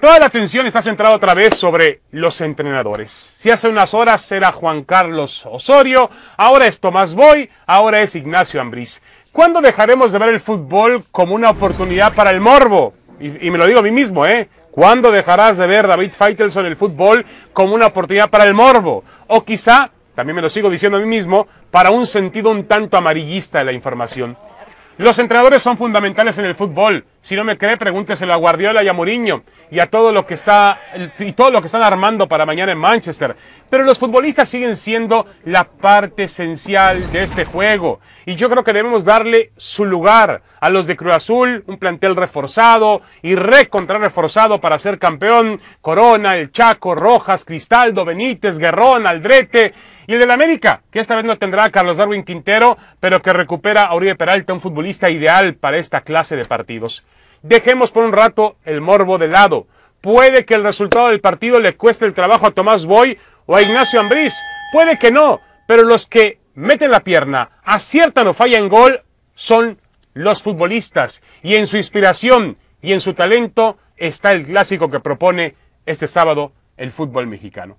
Toda la atención está centrada otra vez sobre los entrenadores. Si hace unas horas era Juan Carlos Osorio, ahora es Tomás Boy, ahora es Ignacio Ambriz. ¿Cuándo dejaremos de ver el fútbol como una oportunidad para el morbo? Y, me lo digo a mí mismo, ¿eh? ¿Cuándo dejarás de ver David en el fútbol como una oportunidad para el morbo? O quizá, también me lo sigo diciendo a mí mismo, para un sentido un tanto amarillista de la información. Los entrenadores son fundamentales en el fútbol si no me cree, pregúnteselo a Guardiola y a Mourinho y a todo lo que está y todo lo que están armando para mañana en Manchester. Pero los futbolistas siguen siendo la parte esencial de este juego y yo creo que debemos darle su lugar a los de Cruz Azul, un plantel reforzado y recontra reforzado para ser campeón. Corona, el Chaco, Rojas, Cristaldo, Benítez, Guerrón, Aldrete y el del América, que esta vez no tendrá a Carlos Darwin Quintero, pero que recupera a Uribe Peralta, un futbolista ideal para esta clase de partidos. Dejemos por un rato el morbo de lado. Puede que el resultado del partido le cueste el trabajo a Tomás Boy o a Ignacio Ambriz. Puede que no, pero los que meten la pierna, aciertan o fallan gol, son los futbolistas. Y en su inspiración y en su talento está el clásico que propone este sábado el fútbol mexicano.